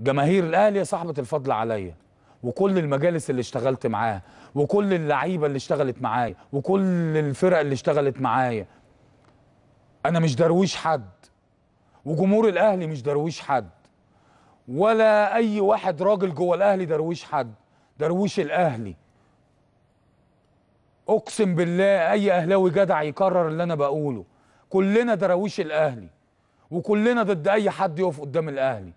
جماهير الاهلي صاحبه الفضل عليا وكل المجالس اللي اشتغلت معاها وكل اللعيبه اللي اشتغلت معايا وكل الفرق اللي اشتغلت معايا انا مش درويش حد وجمهور الاهلي مش درويش حد ولا اي واحد راجل جوه الاهلي درويش حد درويش الاهلي اقسم بالله اي اهلاوي جدع يكرر اللي انا بقوله كلنا درويش الاهلي وكلنا ضد اي حد يقف قدام الاهلي